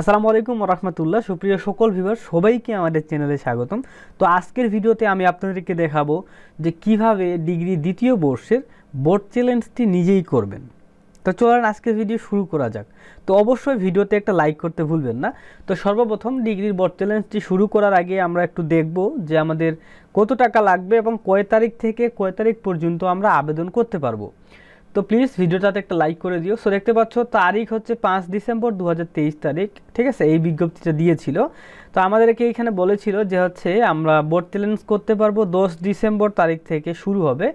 আসসালামু আলাইকুম রহমতুল্লাহ সুপ্রিয় সকল ভিউয়ার সবাইকে আমাদের চ্যানেলে স্বাগতম তো আজকের ভিডিওতে আমি আপনাদেরকে দেখাবো যে কিভাবে ডিগ্রি দ্বিতীয় বর্ষের বোর্ড চ্যালেঞ্জটি নিজেই করবেন তো চলেন আজকের ভিডিও শুরু করা যাক তো অবশ্যই ভিডিওতে একটা লাইক করতে ভুলবেন না তো সর্বপ্রথম ডিগ্রির বোর্ড চ্যালেঞ্জটি শুরু করার আগে আমরা একটু দেখব যে আমাদের কত টাকা লাগবে এবং কয় তারিখ থেকে কয় তারিখ পর্যন্ত আমরা আবেদন করতে পারবো তো প্লিজ ভিডিওটাতে একটা লাইক করে দিও সো দেখতে পাচ্ছ তারিখ হচ্ছে পাঁচ ডিসেম্বর দু তারিখ ঠিক আছে এই বিজ্ঞপ্তিটা দিয়েছিল তো আমাদেরকে এইখানে বলেছিল যে হচ্ছে আমরা বোর্ড চ্যালেঞ্জ করতে পারবো দশ ডিসেম্বর তারিখ থেকে শুরু হবে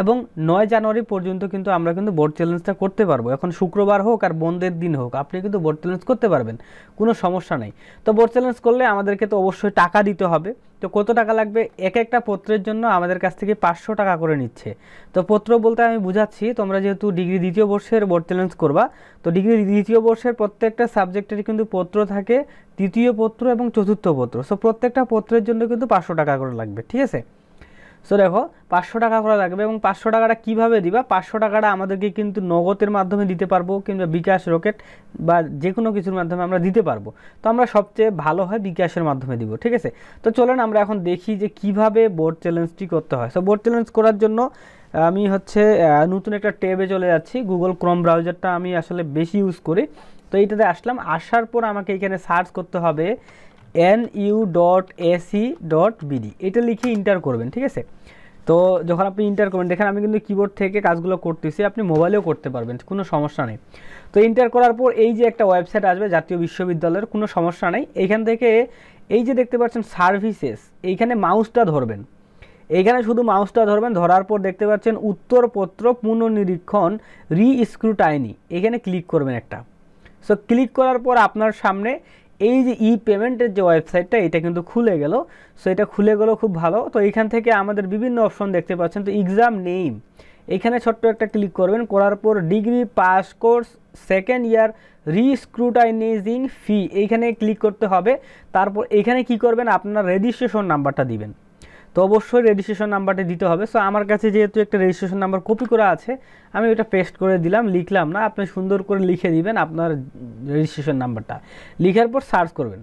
এবং নয় জানুয়ারি পর্যন্ত কিন্তু আমরা কিন্তু বোর্ড চ্যালেঞ্জটা করতে পারবো এখন শুক্রবার হোক আর বন্ধের দিন হোক আপনি কিন্তু বোর্ড চ্যালেঞ্জ করতে পারবেন কোনো সমস্যা নেই তো বোর্ড চ্যালেঞ্জ করলে আমাদেরকে তো অবশ্যই টাকা দিতে হবে তো কত টাকা লাগবে এক একটা পত্রের জন্য আমাদের কাছ থেকে পাঁচশো টাকা করে নিচ্ছে তো পত্র বলতে আমি বুঝাচ্ছি তোমরা যেহেতু ডিগ্রি দ্বিতীয় বর্ষের বোর্ড চ্যালেঞ্জ করবা তো ডিগ্রি দ্বিতীয় বর্ষের প্রত্যেকটা সাবজেক্টের কিন্তু পত্র থাকে তৃতীয় পত্র এবং চতুর্থ পত্র সো প্রত্যেকটা পত্রের জন্য কিন্তু পাঁচশো টাকা করে লাগবে ঠিক আছে সো দেখো পাঁচশো টাকা করে লাগবে এবং পাঁচশো টাকাটা কীভাবে দিবা পাঁচশো টাকাটা আমাদেরকে কিন্তু নগদের মাধ্যমে দিতে পারবো কিংবা বিকাশ রকেট বা যে কোনো কিছুর মাধ্যমে আমরা দিতে পারবো তো আমরা সবচেয়ে ভালো হয় বিকাশের মাধ্যমে দিব ঠিক আছে তো চলেন আমরা এখন দেখি যে কিভাবে বোর্ড চ্যালেঞ্জটি করতে হয় সো বোর্ড চ্যালেঞ্জ করার জন্য আমি হচ্ছে নতুন একটা টেবে চলে যাচ্ছি গুগল ক্রম ব্রাউজারটা আমি আসলে বেশি ইউজ করি তো এইটাতে আসলাম আসার পর আমাকে এখানে সার্চ করতে হবে N U dot AC dot BD এটা লিখে ইন্টার করবেন ঠিক আছে তো যখন আপনি ইন্টার করবেন দেখেন আমি কিন্তু কিবোর্ড থেকে কাজগুলো করতেছি আপনি মোবাইলেও করতে পারবেন কোনো সমস্যা নেই তো ইন্টার করার পর এই যে একটা ওয়েবসাইট আসবে জাতীয় বিশ্ববিদ্যালয়ের কোনো সমস্যা নেই এইখান থেকে এই যে দেখতে পাচ্ছেন সার্ভিসেস এইখানে মাউসটা ধরবেন এইখানে শুধু মাউসটা ধরবেন ধরার পর দেখতে পাচ্ছেন উত্তরপত্র পুনর্নিরীক্ষণ রি স্ক্রুটাইনি এখানে ক্লিক করবেন একটা সো ক্লিক করার পর আপনার সামনে এই যে ই পেমেন্টের যে ওয়েবসাইটটা এটা কিন্তু খুলে গেল সো এটা খুলে গেলো খুব ভালো তো এখান থেকে আমাদের বিভিন্ন অপশন দেখতে পাচ্ছেন তো এক্সাম নেইম এখানে ছোট্ট একটা ক্লিক করবেন করার পর degree pass course second year rescrutinizing fee এইখানে ক্লিক করতে হবে তারপর এখানে কি করবেন আপনার রেজিস্ট্রেশন নাম্বারটা দিবেন তো অবশ্যই রেজিস্ট্রেশন নাম্বারটা দিতে হবে সো আমার কাছে যেহেতু একটা রেজিস্ট্রেশন নাম্বার কপি করা আছে আমি ওটা পেস্ট করে দিলাম লিখলাম না আপনি সুন্দর করে লিখে দিবেন আপনার রেজিস্ট্রেশন নাম্বারটা লিখার পর সার্চ করবেন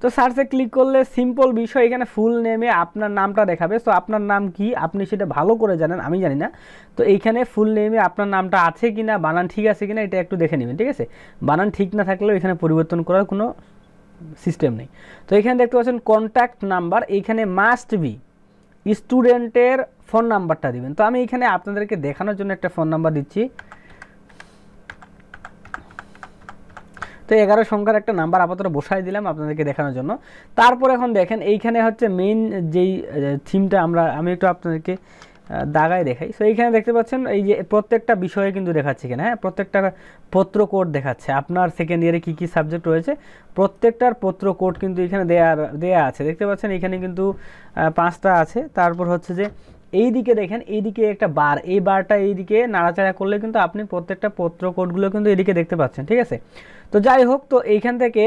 তো সার্চে ক্লিক করলে সিম্পল বিষয় এখানে ফুল নেমে আপনার নামটা দেখাবে তো আপনার নাম কি আপনি সেটা ভালো করে জানেন আমি জানি না তো এইখানে ফুল নেমে আপনার নামটা আছে কি না বানান ঠিক আছে কি না এটা একটু দেখে নেবেন ঠিক আছে বানান ঠিক না থাকলেও এখানে পরিবর্তন করার কোনো সিস্টেম নেই তো এখানে দেখতে পাচ্ছেন কন্ট্যাক্ট নাম্বার এইখানে মাস্ট বি স্টুডেন্টের ফোন নাম্বারটা দিবেন তো আমি এখানে আপনাদেরকে দেখানোর জন্য একটা ফোন নাম্বার দিচ্ছি তো এগারো সংখ্যার একটা নাম্বার আপাতত বসাই দিলাম আপনাদেরকে দেখানোর জন্য তারপর এখন দেখেন এইখানে হচ্ছে মেইন যেই থিমটা আমরা আমি একটু আপনাদেরকে দাগায় দেখাই সো এইখানে দেখতে পাচ্ছেন এই যে প্রত্যেকটা বিষয়ে কিন্তু দেখাচ্ছে এখানে হ্যাঁ প্রত্যেকটা পত্র কোড দেখাচ্ছে আপনার সেকেন্ড ইয়ারে কী কী সাবজেক্ট রয়েছে প্রত্যেকটার পত্র কোড কিন্তু এখানে দেয়া দেয়া আছে দেখতে পাচ্ছেন এখানে কিন্তু পাঁচটা আছে তারপর হচ্ছে যে এই দিকে দেখেন এইদিকে একটা বার এই বারটা এইদিকে নাড়াচাড়া করলে কিন্তু আপনি প্রত্যেকটা পত্র কোডগুলো কিন্তু এদিকে দেখতে পাচ্ছেন ঠিক আছে তো যাই হোক তো এইখান থেকে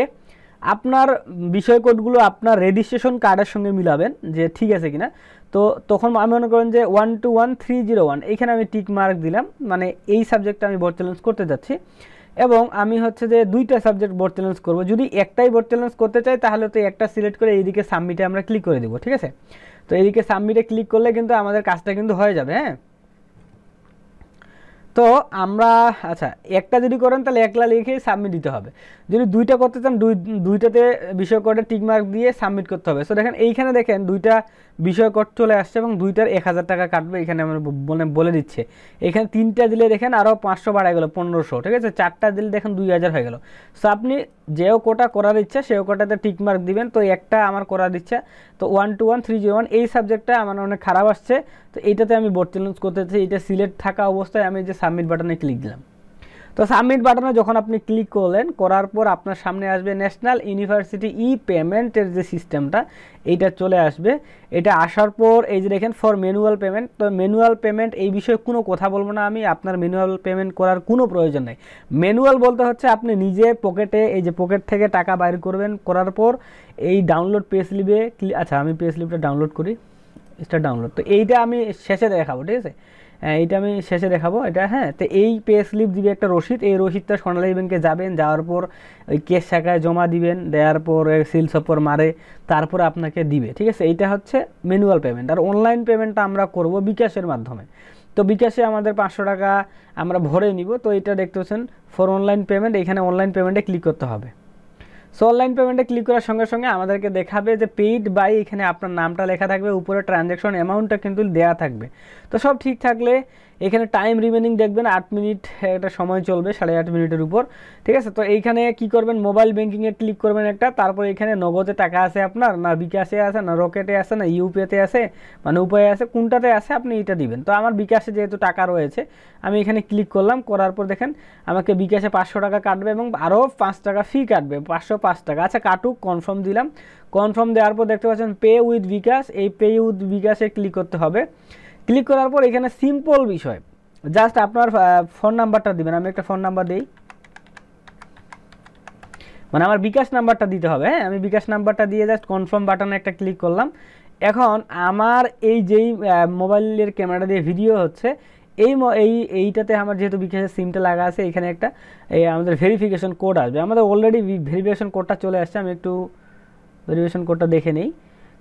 আপনার বিষয় কোডগুলো আপনার রেজিস্ট্রেশন কার্ডের সঙ্গে মিলাবেন যে ঠিক আছে কিনা তো তখন আমি মনে করেন যে one two one three zero one এখানে আমি টিক মার্ক দিলাম মানে এই সাবজেক্টটা আমি বোর্ড চ্যালেঞ্জ করতে যাচ্ছি এবং আমি হচ্ছে যে দুইটা সাবজেক্ট বোর্ড চ্যালেঞ্জ করবো যদি একটাই বোর্ড চ্যালেঞ্জ করতে চাই তাহলে তো একটা সিলেক্ট করে এইদিকে সাবমিটে আমরা ক্লিক করে দেবো ঠিক আছে তো এদিকে সাবমিটে ক্লিক করলে কিন্তু আমাদের কাজটা কিন্তু হয়ে যাবে হ্যাঁ তো আমরা আচ্ছা একটা যদি করেন তাহলে একলা লিখে সাবমিট দিতে হবে যদি দুইটা করতে চান দুই দুইটাতে বিষয় করে টিকমার্ক দিয়ে সাবমিট করতে হবে সো দেখেন এইখানে দেখেন দুইটা বিষয় কর চলে আসছে এবং দুইটার এক হাজার টাকা কাটবে এখানে আমরা মানে বলে দিচ্ছে এখানে তিনটা দিলে দেখেন আরও পাঁচশো বাড়া গেলো পনেরোশো ঠিক আছে চারটা দিলে দেখেন দুই হাজার হয়ে গেল সো আপনি যেও কোটা করার ইচ্ছা সেও কোটাতে টিকমার্ক দিবেন তো একটা আমার করার ইচ্ছা তো one two one three zero one এই সাবজেক্টটা আমার অনেক খারাপ আসছে তো এইটাতে আমি বোর্ড করতে চাই এটা সিলেক্ট থাকা অবস্থায় আমি যে সাবমিট বাটনে ক্লিক দিলাম তো সাবমিট বাটনে যখন আপনি ক্লিক করলেন করার পর আপনার সামনে আসবে ন্যাশনাল ইউনিভার্সিটি ই পেমেন্টের যে সিস্টেমটা এইটা চলে আসবে এটা আসার পর এই যে দেখেন ফর ম্যানুয়াল পেমেন্ট তো ম্যানুয়াল পেমেন্ট এই বিষয়ে কোনো কথা বলবো না আমি আপনার ম্যানুয়াল পেমেন্ট করার কোনো প্রয়োজন নেই ম্যানুয়াল বলতে হচ্ছে আপনি নিজে পকেটে এই যে পকেট থেকে টাকা বাইর করবেন করার পর এই ডাউনলোড স্লিপে আচ্ছা আমি স্লিপটা ডাউনলোড করি এটা ডাউনলোড তো এইটা আমি শেষে দেখাবো ঠিক আছে হ্যাঁ, এটা আমি শেষে দেখাবো এটা হ্যাঁ তো এই পে স্লিপ দিবে একটা রসিদ এই রসিদটা সোনালী ব্যাংকে যাবেন যাওয়ার পর ওই কেস শাখায় জমা দিবেন দেওয়ার পর সিল সপর মারে তারপর আপনাকে দিবে ঠিক আছে এইটা হচ্ছে ম্যানুয়াল পেমেন্ট আর অনলাইন পেমেন্টটা আমরা করব বিকাশের মাধ্যমে তো বিকাশে আমাদের পাঁচশো টাকা আমরা ভরে নিব তো এটা দেখতে পাচ্ছেন ফর অনলাইন পেমেন্ট এখানে অনলাইন পেমেন্টে ক্লিক করতে হবে সো অনলাইন পেমেন্টে ক্লিক করার সঙ্গে সঙ্গে আমাদেরকে দেখাবে যে পেইড বাই এখানে আপনার নামটা লেখা থাকবে উপরে ট্রানজ্যাকশন অ্যামাউন্টটা কিন্তু দেয়া থাকবে তো সব ঠিক থাকলে এখানে টাইম রিমেনিং দেখবেন আট মিনিট একটা সময় চলবে সাড়ে আট মিনিটের উপর ঠিক আছে তো এইখানে কি করবেন মোবাইল ব্যাঙ্কিংয়ে ক্লিক করবেন একটা তারপর এখানে নগদে টাকা আছে আপনার না বিকাশে আছে না রকেটে আছে না ইউপিএতে আছে মানে উপায়ে আছে কোনটাতে আছে আপনি এটা দিবেন তো আমার বিকাশে যেহেতু টাকা রয়েছে আমি এখানে ক্লিক করলাম করার পর দেখেন আমাকে বিকাশে পাঁচশো টাকা কাটবে এবং আরও পাঁচ টাকা ফি কাটবে পাঁচশো পাঁচ টাকা আচ্ছা কাটুক কনফার্ম দিলাম কনফার্ম দেওয়ার পর দেখতে পাচ্ছেন পে উইথ বিকাশ এই পে উইথ বিকাশে ক্লিক করতে হবে ক্লিক করার পর এখানে সিম্পল বিষয় জাস্ট আপনার ফোন নাম্বারটা দিবেন আমি একটা ফোন নাম্বার দিই মানে আমার বিকাশ নাম্বারটা দিতে হবে হ্যাঁ আমি বিকাশ নাম্বারটা দিয়ে জাস্ট কনফার্ম বাটনে একটা ক্লিক করলাম এখন আমার এই যেই মোবাইলের ক্যামেরা দিয়ে ভিডিও হচ্ছে এই এই এইটাতে আমার যেহেতু বিকাশের সিমটা লাগা আছে এখানে একটা এই আমাদের ভেরিফিকেশন কোড আসবে আমাদের অলরেডি ভেরিফিকেশন কোডটা চলে আসছে আমি একটু ভেরিফিকেশন কোডটা দেখে নিই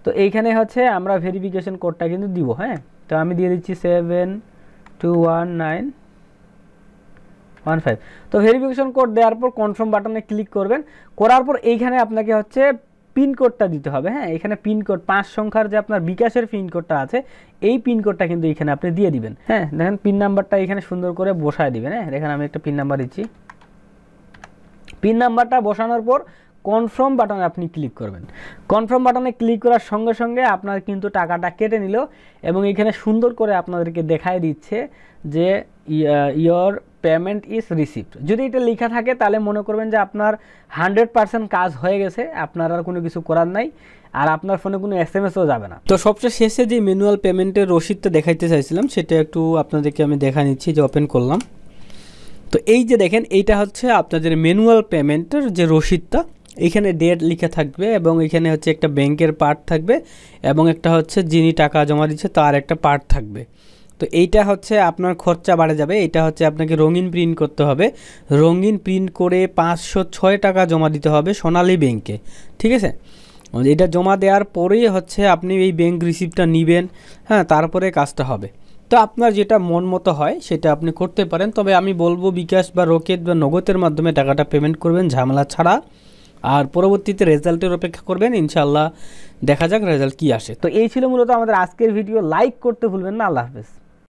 তো এইখানে হচ্ছে আমরা ভেরিফিকেশন কোডটা কিন্তু দিব হ্যাঁ তো আমি দিয়ে দিচ্ছি seven two one nine one five তো ভেরিফিকেশন কোড দেওয়ার পর কনফার্ম বাটনে ক্লিক করবেন করার পর এইখানে আপনাকে হচ্ছে পিনকোডটা দিতে হবে হ্যাঁ এখানে পিন কোড পাঁচ সংখ্যার যে আপনার বিকাশের পিন কোডটা আছে এই পিন কোডটা কিন্তু এখানে আপনি দিয়ে দিবেন হ্যাঁ দেখেন পিন নাম্বারটা এখানে সুন্দর করে বসায় দিবেন হ্যাঁ এখানে আমি একটা পিন নাম্বার দিচ্ছি পিন নাম্বারটা বসানোর পর কনফার্ম বাটনে আপনি ক্লিক করবেন কনফার্ম বাটনে ক্লিক করার সঙ্গে সঙ্গে আপনার কিন্তু টাকাটা কেটে নিল এবং এখানে সুন্দর করে আপনাদেরকে দেখায় দিচ্ছে যে ইয়োর পেমেন্ট ইজ রিসিভড যদি এটা লেখা থাকে তাহলে মনে করবেন যে আপনার হান্ড্রেড পার্সেন্ট কাজ হয়ে গেছে আপনার আর কোনো কিছু করার নাই আর আপনার ফোনে কোনো এস এম এসও যাবে না তো সবচেয়ে শেষে যে ম্যানুয়াল পেমেন্টের রসিদটা দেখাইতে চাইছিলাম সেটা একটু আপনাদেরকে আমি দেখা নিচ্ছি যে ওপেন করলাম তো এই যে দেখেন এইটা হচ্ছে আপনাদের ম্যানুয়াল পেমেন্টের যে রসিদটা এখানে ডেট লিখা থাকবে এবং এখানে হচ্ছে একটা ব্যাংকের পার্ট থাকবে এবং একটা হচ্ছে যিনি টাকা জমা দিচ্ছে তার একটা পার্ট থাকবে তো এইটা হচ্ছে আপনার খরচা বাড়ে যাবে এটা হচ্ছে আপনাকে রঙিন প্রিন্ট করতে হবে রঙিন প্রিন্ট করে পাঁচশো ছয় টাকা জমা দিতে হবে সোনালী ব্যাংকে ঠিক আছে এটা জমা দেওয়ার পরেই হচ্ছে আপনি এই ব্যাংক রিসিপ্টটা নেবেন হ্যাঁ তারপরে কাজটা হবে তো আপনার যেটা মন মতো হয় সেটা আপনি করতে পারেন তবে আমি বলবো বিকাশ বা রকেট বা নগদের মাধ্যমে টাকাটা পেমেন্ট করবেন ঝামেলা ছাড়া আর পরবর্তীতে রেজাল্টের অপেক্ষা করবেন ইনশাল্লাহ দেখা যাক রেজাল্ট কি আসে তো এই ছিল মূলত আমাদের আজকের ভিডিও লাইক করতে ভুলবেন না আল্লাহ হাফেজ